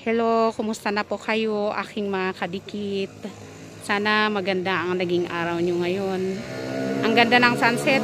Hello, kumusta na po kayo aking mga kadikit? Sana maganda ang naging araw nyo ngayon. Ang ganda ng sunset.